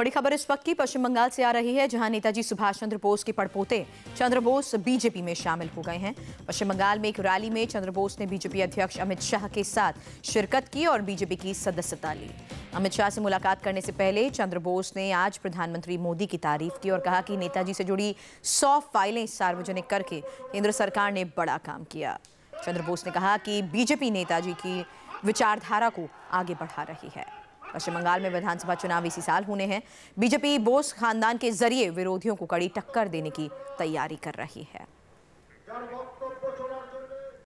बड़ी खबर इस वक्त की पश्चिम बंगाल से आ रही है जहां नेताजी सुभाष चंद्र बोस के पड़पोते चंद्र बोस बीजेपी में शामिल हो गए हैं पश्चिम बंगाल में एक रैली में चंद्र बोस ने बीजेपी अध्यक्ष अमित शाह के साथ शिरकत की और बीजेपी की सदस्यता ली अमित शाह से मुलाकात करने से पहले चंद्र बोस ने आज प्रधानमंत्री मोदी की तारीफ की और कहा कि नेताजी से जुड़ी सौ फाइलें सार्वजनिक करके केंद्र सरकार ने बड़ा काम किया चंद्र बोस ने कहा कि बीजेपी नेताजी की विचारधारा को आगे बढ़ा रही है पश्चिम बंगाल में विधानसभा चुनाव इसी साल होने हैं बीजेपी बोस खानदान के जरिए विरोधियों को कड़ी टक्कर देने की तैयारी कर रही है